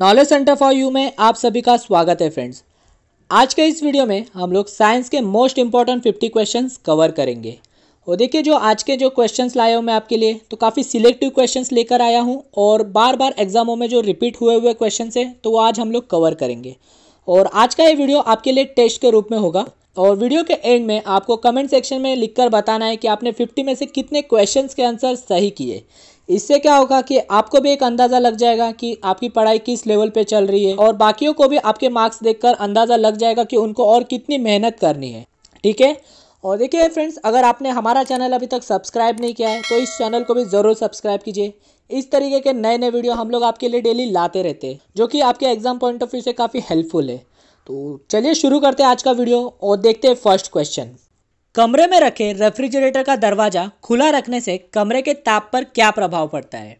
knowledge centre for you में आप सभी का स्वागत है फ्रेंड्स आज के इस वीडियो में हम लोग साइंस के most important fifty questions cover करेंगे और देखिए जो आज के जो क्वेश्चंस लाया हूँ मैं आपके लिए तो काफ़ी सिलेक्टिव क्वेश्चंस लेकर आया हूँ और बार बार एग्जामों में जो रिपीट हुए हुए क्वेश्चन है तो वो आज हम लोग कवर करेंगे और आज का ये वीडियो आपके लिए टेस्ट के रूप में होगा और वीडियो के एंड में आपको कमेंट सेक्शन में लिखकर बताना है कि आपने 50 में से कितने क्वेश्चंस के आंसर सही किए इससे क्या होगा कि आपको भी एक अंदाज़ा लग जाएगा कि आपकी पढ़ाई किस लेवल पे चल रही है और बाकियों को भी आपके मार्क्स देखकर अंदाज़ा लग जाएगा कि उनको और कितनी मेहनत करनी है ठीक है और देखिए फ्रेंड्स अगर आपने हमारा चैनल अभी तक सब्सक्राइब नहीं किया है तो इस चैनल को भी ज़रूर सब्सक्राइब कीजिए इस तरीके के नए नए वीडियो हम लोग आपके लिए डेली लाते रहते हैं जो कि आपके एग्ज़ाम पॉइंट ऑफ व्यू से काफ़ी हेल्पफुल है तो चलिए शुरू करते हैं आज का वीडियो और देखते हैं फर्स्ट क्वेश्चन कमरे में रखे रेफ्रिजरेटर का दरवाज़ा खुला रखने से कमरे के ताप पर क्या प्रभाव पड़ता है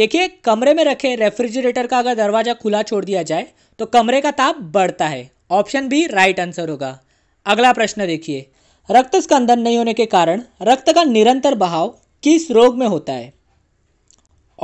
देखिए कमरे में रखे रेफ्रिजरेटर का अगर दरवाज़ा खुला छोड़ दिया जाए तो कमरे का ताप बढ़ता है ऑप्शन भी राइट आंसर होगा अगला प्रश्न देखिए रक्त स्कंदन नहीं होने के कारण रक्त का निरंतर बहाव किस रोग में होता है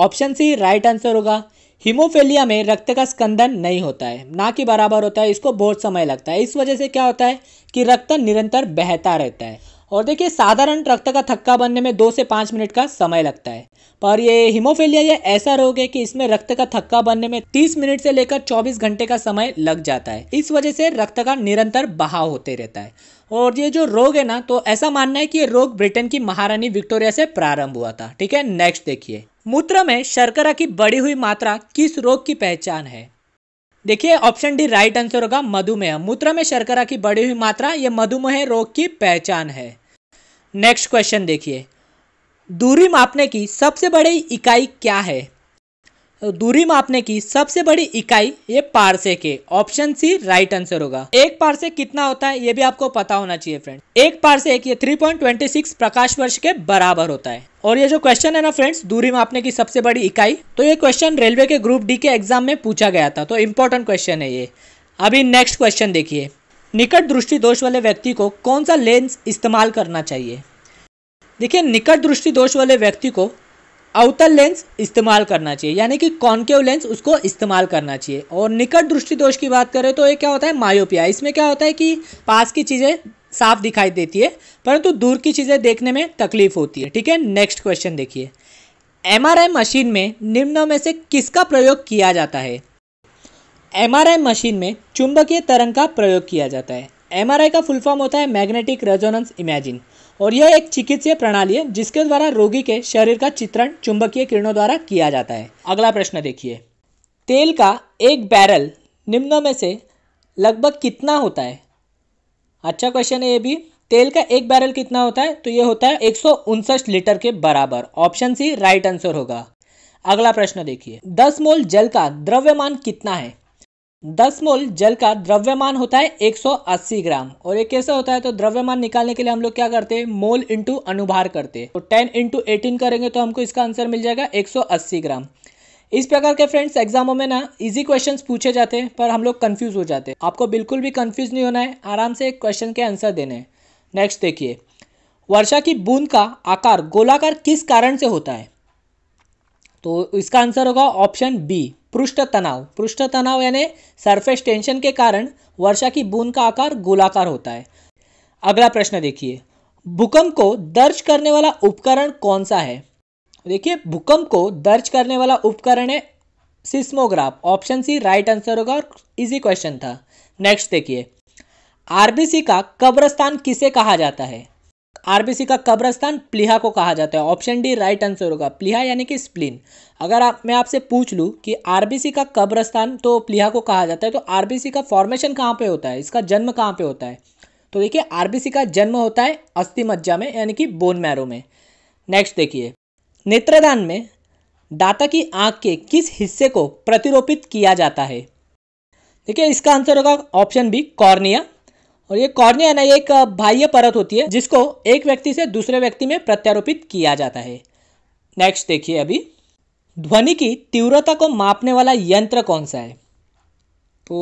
ऑप्शन सी राइट आंसर होगा हीमोफेलिया में रक्त का स्कंदन नहीं होता है ना कि बराबर होता है इसको बहुत समय लगता है इस वजह से क्या होता है कि रक्त निरंतर बहता रहता है और देखिए साधारण रक्त का थक्का बनने में दो से पाँच मिनट का समय लगता है पर ये हिमोफेलिया ये ऐसा रोग है कि इसमें रक्त का थक्का बनने में तीस मिनट से लेकर चौबीस घंटे का समय लग जाता है इस वजह से रक्त का निरंतर बहाव होते रहता है और ये जो रोग है ना तो ऐसा मानना है कि ये रोग ब्रिटेन की महारानी विक्टोरिया से प्रारंभ हुआ था ठीक है नेक्स्ट देखिए मूत्र में शर्करा की बढ़ी हुई मात्रा किस रोग की पहचान है देखिए ऑप्शन डी राइट आंसर होगा मधुमेह मूत्र में शर्करा की बढ़ी हुई मात्रा यह मधुमेह रोग की पहचान है नेक्स्ट क्वेश्चन देखिए दूरी मापने की सबसे बड़ी इकाई क्या है दूरी मापने की सबसे बड़ी इकाई ये पार्सेक है ऑप्शन सी राइट आंसर होगा एक पार्सेक कितना होता है ये भी आपको पता होना चाहिए फ्रेंड एक पार्सेक ये 3.26 प्रकाश वर्ष के बराबर होता है और ये जो क्वेश्चन है ना फ्रेंड्स दूरी मापने की सबसे बड़ी इकाई तो ये क्वेश्चन रेलवे के ग्रुप डी के एग्जाम में पूछा गया था तो इम्पोर्टेंट क्वेश्चन है ये अभी नेक्स्ट क्वेश्चन देखिए निकट दृष्टि दोष वाले व्यक्ति को कौन सा लेंस इस्तेमाल करना चाहिए देखिए निकट दृष्टि दोष वाले व्यक्ति को अवतल लेंस इस्तेमाल करना चाहिए यानी कि कॉन्केव लेंस उसको इस्तेमाल करना चाहिए और निकट दृष्टि दोष की बात करें तो ये क्या होता है मायोपिया इसमें क्या होता है कि पास की चीज़ें साफ दिखाई देती है परंतु दूर की चीज़ें देखने में तकलीफ होती है ठीक है नेक्स्ट क्वेश्चन देखिए एम मशीन में निम्न में से किसका प्रयोग किया जाता है एम मशीन में चुंबकीय तरंग का प्रयोग किया जाता है एम का फुल फॉर्म होता है मैग्नेटिक रेजोनेंस इमेजिन और यह एक चिकित्सीय प्रणाली है जिसके द्वारा रोगी के शरीर का चित्रण चुंबकीय किरणों द्वारा किया जाता है अगला प्रश्न देखिए तेल का एक बैरल निम्न में से लगभग कितना होता है अच्छा क्वेश्चन है ये भी तेल का एक बैरल कितना होता है तो ये होता है एक लीटर के बराबर ऑप्शन सी राइट आंसर होगा अगला प्रश्न देखिए दस मोल जल का द्रव्यमान कितना है दस मोल जल का द्रव्यमान होता है 180 ग्राम और ये कैसे होता है तो द्रव्यमान निकालने के लिए हम लोग क्या करते हैं मोल इंटू अनुभार करते हैं तो 10 इंटू एटीन करेंगे तो हमको इसका आंसर मिल जाएगा 180 ग्राम इस प्रकार के फ्रेंड्स एग्जामों में ना इजी क्वेश्चंस पूछे जाते हैं पर हम लोग कन्फ्यूज हो जाते हैं आपको बिल्कुल भी कन्फ्यूज नहीं होना है आराम से एक क्वेश्चन के आंसर देने हैं नेक्स्ट देखिए वर्षा की बूंद का आकार गोलाकार किस कारण से होता है तो इसका आंसर होगा ऑप्शन बी पृष्ठ तनाव पृष्ठ तनाव यानी सरफेस टेंशन के कारण वर्षा की बूंद का आकार गोलाकार होता है अगला प्रश्न देखिए भूकंप को दर्ज करने वाला उपकरण कौन सा है देखिए भूकंप को दर्ज करने वाला उपकरण है seismograph option C right answer होगा और इजी क्वेश्चन था नेक्स्ट देखिए आरबीसी का कब्रस्तान किसे कहा जाता है आरबीसी का कब्रस्तान प्लीहा को कहा जाता है ऑप्शन डी राइट आंसर होगा प्लीहा यानी कि स्प्लिन अगर आप मैं आपसे पूछ लूँ कि आरबीसी का कब्रस्तान तो प्लीहा को कहा जाता है तो आरबीसी का फॉर्मेशन कहाँ पे होता है इसका जन्म कहाँ पे होता है तो देखिए आरबीसी का जन्म होता है अस्थि मज्जा में यानी कि बोन मैरो में नेक्स्ट देखिए नेत्रदान में दाता की आँख के किस हिस्से को प्रतिरोपित किया जाता है देखिए इसका आंसर होगा ऑप्शन बी कॉर्निया और ये कॉर्निया ना एक बाह्य परत होती है जिसको एक व्यक्ति से दूसरे व्यक्ति में प्रत्यारोपित किया जाता है नेक्स्ट देखिए अभी ध्वनि की तीव्रता को मापने वाला यंत्र कौन सा है तो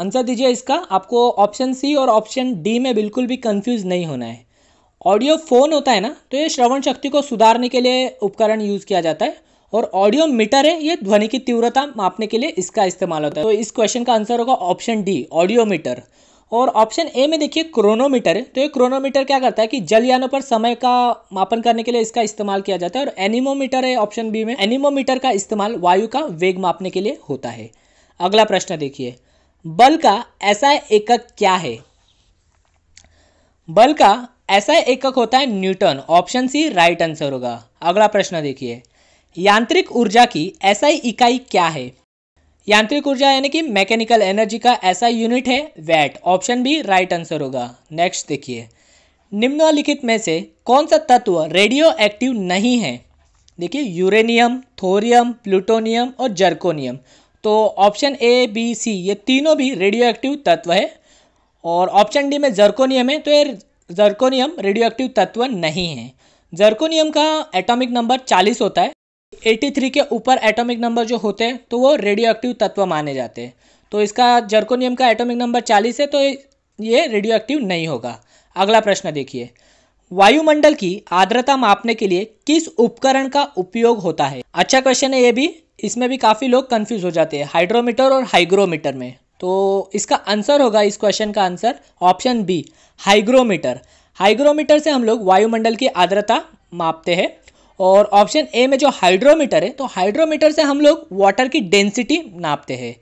आंसर दीजिए इसका आपको ऑप्शन सी और ऑप्शन डी में बिल्कुल भी कंफ्यूज नहीं होना है ऑडियो फोन होता है ना तो ये श्रवण शक्ति को सुधारने के लिए उपकरण यूज़ किया जाता है और ऑडियो मीटर है ये ध्वनि की तीव्रता मापने के लिए इसका इस्तेमाल होता है तो इस क्वेश्चन का आंसर होगा ऑप्शन डी ऑडियो मीटर और ऑप्शन ए में देखिए क्रोनोमीटर तो ये क्रोनोमीटर क्या करता है कि जल यानों पर समय का मापन करने के लिए इसका इस्तेमाल किया जाता है और एनिमोमीटर है ऑप्शन बी में एनिमोमीटर का इस्तेमाल वायु का वेग मापने के लिए होता है अगला प्रश्न देखिए बल का ऐसा एकक क्या है बल का ऐसा एकक होता है newton option C right answer होगा अगला प्रश्न देखिए यांत्रिक ऊर्जा की ऐसा इकाई क्या है यांत्रिक ऊर्जा यानी कि मैकेनिकल एनर्जी का ऐसा यूनिट है watt option B right answer होगा नेक्स्ट देखिए निम्नलिखित में से कौन सा तत्व रेडियो एक्टिव नहीं है देखिए यूरेनियम थोरियम प्लूटोनियम और जर्कोनियम तो ऑप्शन ए बी सी ये तीनों भी रेडियो एक्टिव तत्व है और ऑप्शन डी में जर्कोनियम है तो ये जर्कोनियम रेडियो एक्टिव तत्व नहीं है जर्कोनियम का एटॉमिक नंबर 40 होता है 83 के ऊपर एटॉमिक नंबर जो होते हैं तो वो रेडियो एक्टिव तत्व माने जाते हैं तो इसका जर्कोनियम का एटॉमिक नंबर 40 है तो ये रेडियो एक्टिव नहीं होगा अगला प्रश्न देखिए वायुमंडल की आर्द्रता मापने के लिए किस उपकरण का उपयोग होता है अच्छा क्वेश्चन है ये भी इसमें भी काफ़ी लोग कंफ्यूज हो जाते हैं हाइड्रोमीटर और हाइग्रोमीटर में तो इसका आंसर होगा इस क्वेश्चन का answer option B hygrometer hygrometer से हम लोग वायुमंडल की आर्द्रता मापते हैं और ऑप्शन ए में जो हाइड्रोमीटर है तो हाइड्रोमीटर से हम लोग वाटर की डेंसिटी नापते हैं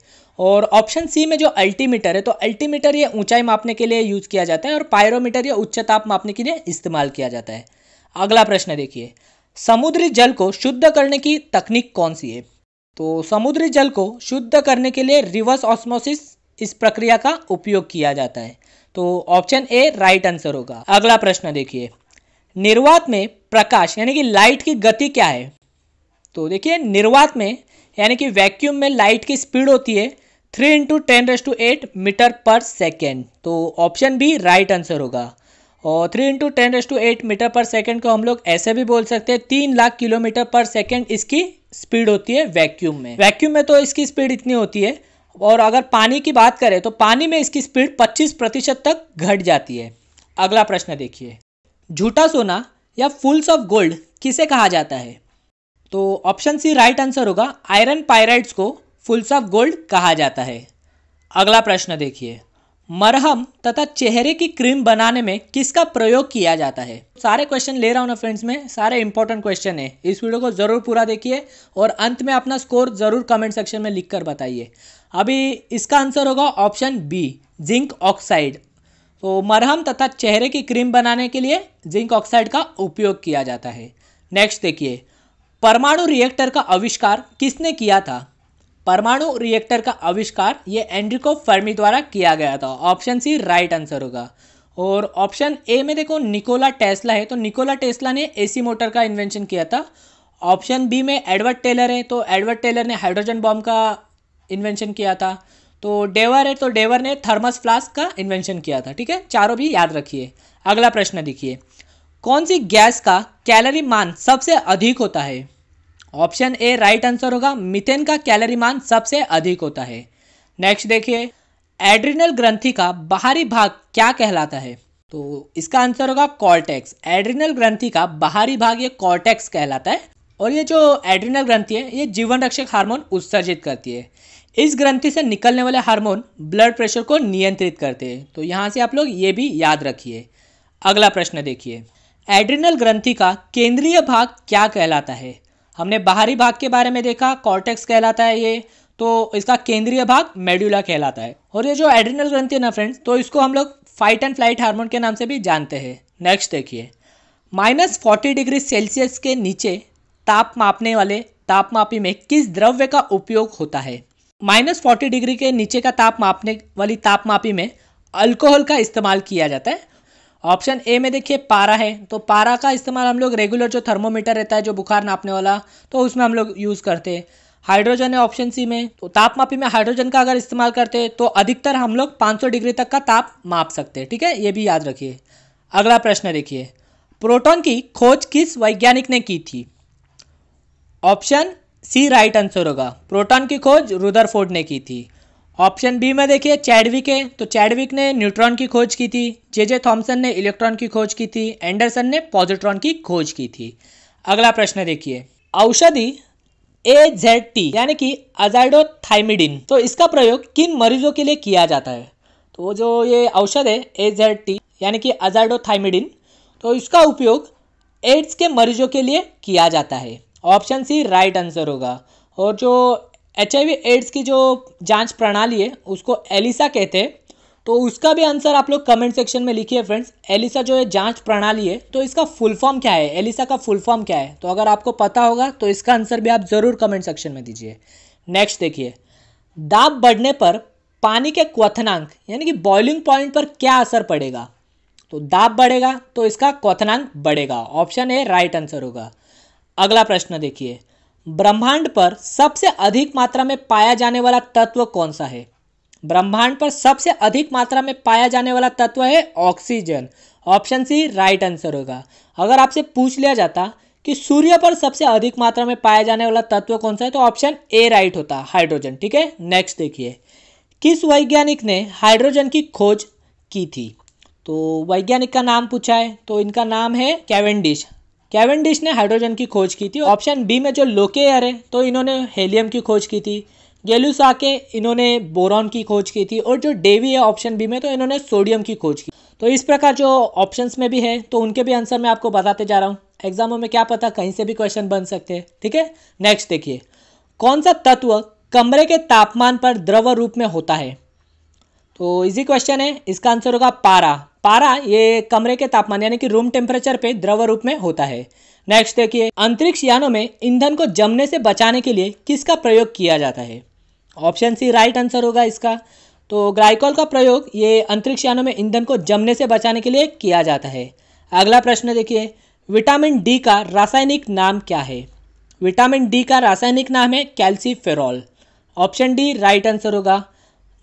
और ऑप्शन सी में जो अल्टीमीटर है तो अल्टीमीटर ये ऊंचाई मापने के लिए यूज़ किया जाता है और पायरोमीटर ये उच्च ताप मापने के लिए इस्तेमाल किया जाता है अगला प्रश्न देखिए समुद्री जल को शुद्ध करने की तकनीक कौन सी है तो समुद्री जल को शुद्ध करने के लिए रिवर्स ऑस्मोसिस इस प्रक्रिया का उपयोग किया जाता है तो ऑप्शन ए राइट आंसर होगा अगला प्रश्न देखिए निर्वात में प्रकाश यानी कि लाइट की गति क्या है तो देखिए निर्वात में यानी कि वैक्यूम में लाइट की स्पीड होती है three into ten raise to eight metre per second तो ऑप्शन भी राइट आंसर होगा और three into ten raise to eight metre per second को हम लोग ऐसे भी बोल सकते हैं तीन लाख किलोमीटर पर सेकेंड इसकी स्पीड होती है वैक्यूम में वैक्यूम में तो इसकी स्पीड इतनी होती है और अगर पानी की बात करें तो पानी में इसकी स्पीड 25 प्रतिशत तक घट जाती है अगला प्रश्न देखिए झूठा सोना या फुल्स ऑफ गोल्ड किसे कहा जाता है तो ऑप्शन सी राइट आंसर होगा आयरन पायराइट्स को फुल्स ऑफ गोल्ड कहा जाता है अगला प्रश्न देखिए मरहम तथा चेहरे की क्रीम बनाने में किसका प्रयोग किया जाता है सारे क्वेश्चन ले रहा हूँ ना फ्रेंड्स में सारे इंपॉर्टेंट क्वेश्चन है इस वीडियो को ज़रूर पूरा देखिए और अंत में अपना स्कोर ज़रूर कमेंट सेक्शन में लिख कर बताइए अभी इसका आंसर होगा ऑप्शन बी जिंक ऑक्साइड तो मरहम तथा चेहरे की क्रीम बनाने के लिए जिंक ऑक्साइड का उपयोग किया जाता है नेक्स्ट देखिए परमाणु रिएक्टर का आविष्कार किसने किया था परमाणु रिएक्टर का आविष्कार ये एंड्रिको फर्मी द्वारा किया गया था ऑप्शन सी राइट आंसर होगा और ऑप्शन ए में देखो निकोला टेस्ला है तो निकोला टेस्ला ने एसी मोटर का इन्वेंशन किया था ऑप्शन बी में एडवर्ड टेलर है तो एडवर्ड टेलर ने हाइड्रोजन बॉम्ब का इन्वेंशन किया था तो डेवर है तो डेवर ने थर्मस फ्लास्क का इन्वेंशन किया था ठीक है चारों भी याद रखिए अगला प्रश्न देखिए कौन सी गैस का कैलोरी मान सबसे अधिक होता है ऑप्शन ए राइट आंसर होगा मिथेन का कैलोरी मान सबसे अधिक होता है नेक्स्ट देखिए एड्रिनल ग्रंथि का बाहरी भाग क्या कहलाता है तो इसका आंसर होगा कॉर्टेक्स एड्रिनल ग्रंथि का बाहरी भाग ये कॉर्टेक्स कहलाता है और ये जो एड्रिनल ग्रंथि है ये जीवन रक्षक हार्मोन उत्सर्जित करती है इस ग्रंथि से निकलने वाले हार्मोन ब्लड प्रेशर को नियंत्रित करते हैं तो यहाँ से आप लोग ये भी याद रखिए अगला प्रश्न देखिए एड्रिनल ग्रंथि का केंद्रीय भाग क्या कहलाता है हमने बाहरी भाग के बारे में देखा कॉर्टेक्स कहलाता है ये तो इसका केंद्रीय भाग मेड्यूला कहलाता है और ये जो एड्रिनल ग्रंथि है ना फ्रेंड्स तो इसको हम लोग फाइट एंड फ्लाइट हार्मोन के नाम से भी जानते हैं नेक्स्ट देखिए माइनस फोर्टी डिग्री सेल्सियस के नीचे ताप मापने वाले तापमापी में किस द्रव्य का उपयोग होता है माइनस फोर्टी डिग्री के नीचे का ताप मापने वाली तापमापी में अल्कोहल का इस्तेमाल किया जाता है ऑप्शन ए में देखिए पारा है तो पारा का इस्तेमाल हम लोग रेगुलर जो थर्मोमीटर रहता है जो बुखार नापने वाला तो उसमें हम लोग यूज़ करते हैं हाइड्रोजन है ऑप्शन सी में तो तापमापी में हाइड्रोजन का अगर इस्तेमाल करते हैं तो अधिकतर हम लोग 500 डिग्री तक का ताप माप सकते हैं ठीक है ये भी याद रखिए अगला प्रश्न देखिए प्रोटोन की खोज किस वैज्ञानिक ने की थी ऑप्शन सी राइट आंसर होगा प्रोटॉन की खोज रुदरफोर्ड ने की थी ऑप्शन बी में देखिए चैडविक है तो चैडविक ने न्यूट्रॉन की खोज की थी जे जे थॉम्सन ने इलेक्ट्रॉन की खोज की थी एंडरसन ने पॉजिट्रॉन की खोज की थी अगला प्रश्न देखिए औषधि ए जेड टी यानी कि अजाइडो थाइमिडिन तो इसका प्रयोग किन मरीजों के लिए किया जाता है तो जो ये औषध है ए जेड टी यानी कि अजाइडो थाइमिडिन तो इसका उपयोग एड्स के मरीजों के लिए किया जाता है ऑप्शन सी राइट आंसर होगा और जो एच एड्स की जो जांच प्रणाली है उसको एलिसा कहते हैं तो उसका भी आंसर आप लोग कमेंट सेक्शन में लिखिए फ्रेंड्स एलिसा जो है जांच प्रणाली है तो इसका फुल फॉर्म क्या है एलिसा का फुल फॉर्म क्या है तो अगर आपको पता होगा तो इसका आंसर भी आप ज़रूर कमेंट सेक्शन में दीजिए नेक्स्ट देखिए दाब बढ़ने पर पानी के क्वथनांक यानी कि बॉइलिंग पॉइंट पर क्या असर पड़ेगा तो दाब बढ़ेगा तो इसका क्वथनांक बढ़ेगा ऑप्शन ए राइट आंसर होगा अगला प्रश्न देखिए ब्रह्मांड पर सबसे अधिक मात्रा में पाया जाने वाला तत्व कौन सा है ब्रह्मांड पर सबसे अधिक मात्रा में पाया जाने वाला तत्व है oxygen option C right answer होगा अगर आपसे पूछ लिया जाता कि सूर्य पर सबसे अधिक मात्रा में पाया जाने वाला तत्व कौन सा है तो ऑप्शन ए राइट होता हाइड्रोजन ठीक है नेक्स्ट देखिए किस वैज्ञानिक ने हाइड्रोजन की खोज की थी तो वैज्ञानिक का नाम पूछा है तो इनका नाम है कैवेंडिश कैवेंडिश ने हाइड्रोजन की खोज की थी ऑप्शन बी में जो लोकेयर है तो इन्होंने हेलियम की खोज की थी गेलुसा के इन्होंने बोरॉन की खोज की थी और जो डेवी है ऑप्शन बी में तो इन्होंने सोडियम की खोज की तो इस प्रकार जो ऑप्शंस में भी है तो उनके भी आंसर मैं आपको बताते जा रहा हूँ एग्जामों में क्या पता कहीं से भी क्वेश्चन बन सकते हैं ठीक है नेक्स्ट देखिए कौन सा तत्व कमरे के तापमान पर द्रव रूप में होता है तो इजी क्वेश्चन है इसका आंसर होगा पारा पारा ये कमरे के तापमान यानी कि रूम टेम्परेचर पे द्रव रूप में होता है नेक्स्ट देखिए अंतरिक्ष यानों में ईंधन को जमने से बचाने के लिए किसका प्रयोग किया जाता है ऑप्शन सी राइट आंसर होगा इसका तो ग्लाइकॉल का प्रयोग ये अंतरिक्ष यानों में ईंधन को जमने से बचाने के लिए किया जाता है अगला प्रश्न देखिए विटामिन डी का रासायनिक नाम क्या है विटामिन डी का रासायनिक नाम है calciferol option D right answer होगा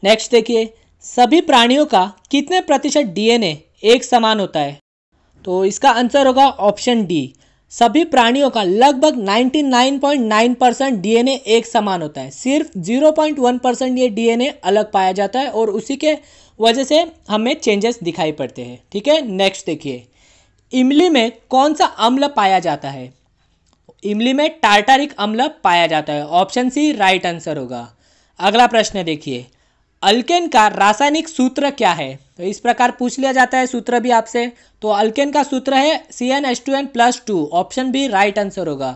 नेक्स्ट देखिए सभी प्राणियों का कितने प्रतिशत डीएनए एक समान होता है तो इसका आंसर होगा ऑप्शन डी सभी प्राणियों का लगभग 99.9 परसेंट डीएनए एक समान होता है सिर्फ 0.1 परसेंट ये डीएनए अलग पाया जाता है और उसी के वजह से हमें चेंजेस दिखाई पड़ते हैं ठीक है नेक्स्ट देखिए इमली में कौन सा अम्ल पाया जाता है इमली में टार्टारिक अम्ल पाया जाता है ऑप्शन सी राइट आंसर होगा अगला प्रश्न देखिए अल्केन का रासायनिक सूत्र क्या है तो इस प्रकार पूछ लिया जाता है सूत्र भी आपसे तो अल्केन का सूत्र है C N S two N plus two option B right answer होगा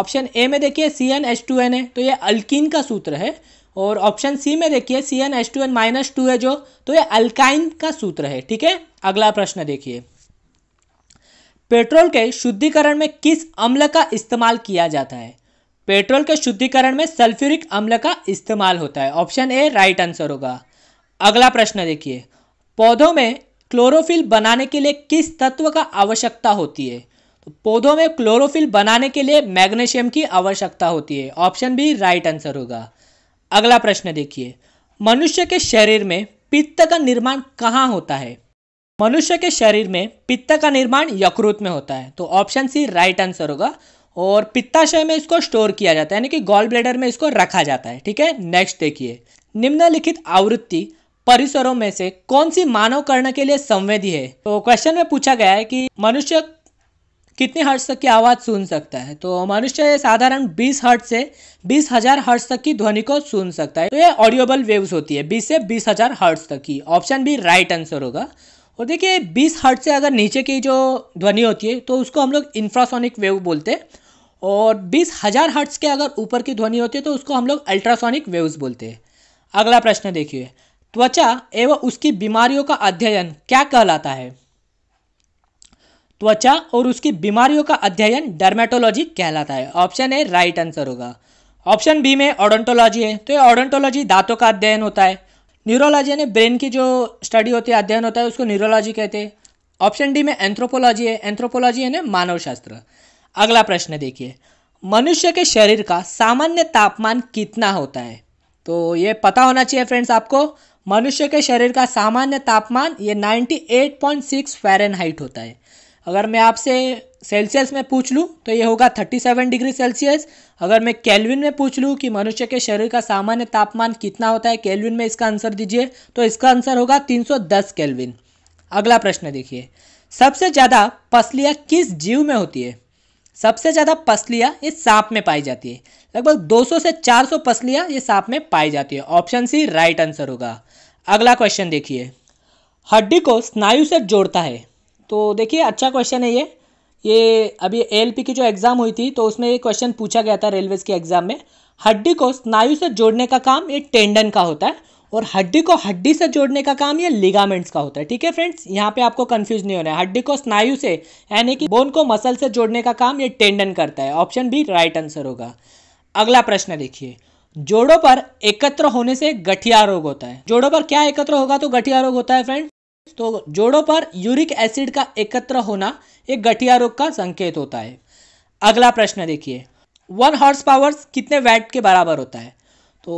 ऑप्शन ए में देखिए C N S two N है तो ये अल्किन का सूत्र है और ऑप्शन सी में देखिए C N S two N minus two है जो तो ये अल्काइन का सूत्र है ठीक है अगला प्रश्न देखिए पेट्रोल के शुद्धिकरण में किस अम्ल का इस्तेमाल किया जाता है पेट्रोल के शुद्धिकरण में सल्फ्यूरिक अम्ल का इस्तेमाल होता है ऑप्शन ए राइट आंसर होगा अगला प्रश्न देखिए पौधों में क्लोरोफिल बनाने के लिए किस तत्व का आवश्यकता होती है तो पौधों में क्लोरोफिल बनाने के लिए मैग्नेशियम की आवश्यकता होती है ऑप्शन बी राइट आंसर होगा अगला प्रश्न देखिए मनुष्य के शरीर में पित्त का निर्माण कहाँ होता है मनुष्य के शरीर में पित्त का निर्माण यकृत में होता है तो ऑप्शन सी राइट आंसर होगा और पित्ताशय में इसको स्टोर किया जाता है यानी कि गॉल ब्लेडर में इसको रखा जाता है ठीक है नेक्स्ट देखिए निम्नलिखित आवृत्ति परिसरों में से कौन सी मानव कर्ण के लिए संवेदी है तो क्वेश्चन में पूछा गया है कि मनुष्य कितने हर्ष तक की आवाज़ सुन सकता है तो मनुष्य साधारण 20 हर्ट से बीस हजार हर्ट तक की ध्वनि को सुन सकता है तो ये ऑडियोबल वेव्स होती है 20 से बीस हजार हर्ट तक की ऑप्शन भी राइट आंसर होगा और देखिए 20 हर्ट से अगर नीचे की जो ध्वनि होती है तो उसको हम लोग इंफ्रासोनिक वेव बोलते हैं और बीस हज़ार हर्ट्स के अगर ऊपर की ध्वनि होती है तो उसको हम लोग अल्ट्रासोनिक वेव्स बोलते हैं अगला प्रश्न देखिए त्वचा एवं उसकी बीमारियों का अध्ययन क्या कहलाता है त्वचा और उसकी बीमारियों का अध्ययन डर्मेटोलॉजी कहलाता है ऑप्शन ए राइट आंसर होगा ऑप्शन बी में ऑडोंटोलॉजी है तो ये ऑडोंटोलॉजी दांतों का अध्ययन होता है न्यूरोलॉजी यानी ब्रेन की जो स्टडी होती है अध्ययन होता है उसको न्यूरोलॉजी कहते हैं ऑप्शन डी में एंथ्रोपोलॉजी है एंथ्रोपोलॉजी यानी मानव शास्त्र अगला प्रश्न देखिए मनुष्य के शरीर का सामान्य तापमान कितना होता है तो ये पता होना चाहिए फ्रेंड्स आपको मनुष्य के शरीर का सामान्य तापमान ये 98.6 फ़ारेनहाइट होता है अगर मैं आपसे सेल्सियस में पूछ लूँ तो ये होगा 37 डिग्री सेल्सियस अगर मैं केल्विन में पूछ लूँ कि मनुष्य के शरीर का सामान्य तापमान कितना होता है केल्विन में इसका आंसर दीजिए तो इसका आंसर होगा 310 केल्विन अगला प्रश्न देखिए सबसे ज़्यादा पसलियाँ किस जीव में होती है सबसे ज़्यादा पसलियाँ ये सांप में पाई जाती है लगभग 200 से 400 पसलियाँ ये सांप में पाई जाती है ऑप्शन सी राइट आंसर होगा अगला क्वेश्चन देखिए हड्डी को स्नायु से जोड़ता है तो देखिए अच्छा क्वेश्चन है ये ये अभी एल की जो एग्ज़ाम हुई थी तो उसमें ये क्वेश्चन पूछा गया था रेलवेज़ के एग्ज़ाम में हड्डी को स्नायु से जोड़ने का काम ये टेंडन का होता है और हड्डी को हड्डी से जोड़ने का काम ये लिगामेंट्स का होता है ठीक है फ्रेंड्स यहाँ पे आपको कंफ्यूज नहीं होना है हड्डी को स्नायु से यानी कि बोन को मसल से जोड़ने का काम ये टेंडन करता है ऑप्शन बी राइट आंसर होगा अगला प्रश्न देखिए जोड़ों पर एकत्र होने से गठिया रोग होता है जोड़ों पर क्या एकत्र होगा तो गठिया रोग होता है फ्रेंड तो जोड़ों पर यूरिक एसिड का एकत्र होना एक गठिया रोग का संकेत होता है अगला प्रश्न देखिए वन हॉर्स पावर्स कितने वैट के बराबर होता है तो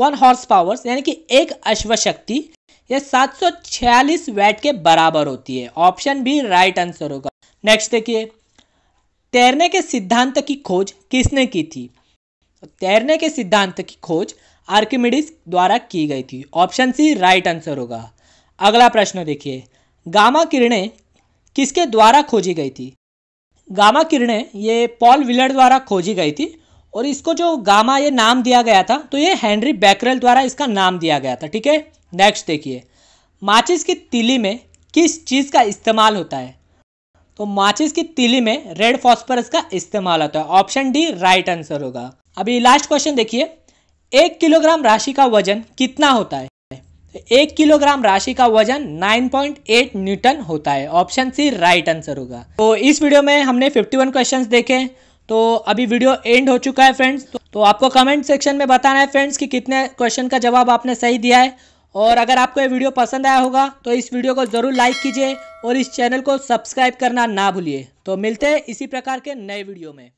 वन हॉर्स पावर्स यानी कि एक अश्व शक्ति यह 746 वैट के बराबर होती है ऑप्शन भी राइट आंसर होगा नेक्स्ट देखिए तैरने के सिद्धांत की खोज किसने की थी तो तैरने के सिद्धांत की खोज आर्किमिडिस द्वारा की गई थी ऑप्शन सी राइट आंसर होगा अगला प्रश्न देखिए गामा किरणें किसके द्वारा खोजी गई थी गामा किरणें ये पॉल विलर द्वारा खोजी गई थी और इसको जो गामा ये नाम दिया गया था तो ये हेनरी बैकरल द्वारा इसका नाम दिया गया था ठीक है नेक्स्ट देखिए माचिस की तिली में किस चीज़ का इस्तेमाल होता है तो माचिस की तिली में रेड फॉस्फरस का इस्तेमाल होता है ऑप्शन डी राइट आंसर होगा अभी लास्ट क्वेश्चन देखिए एक किलोग्राम राशि का वजन कितना होता है तो एक किलोग्राम राशि का वजन एट न्यूटन होता है ऑप्शन सी राइट आंसर होगा तो इस वीडियो में हमने वन क्वेश्चंस देखे तो अभी वीडियो एंड हो चुका है फ्रेंड्स तो, तो आपको कमेंट सेक्शन में बताना है फ्रेंड्स कि कितने क्वेश्चन का जवाब आपने सही दिया है और अगर आपको ये वीडियो पसंद आया होगा तो इस वीडियो को ज़रूर लाइक कीजिए और इस चैनल को सब्सक्राइब करना ना भूलिए तो मिलते हैं इसी प्रकार के नए वीडियो में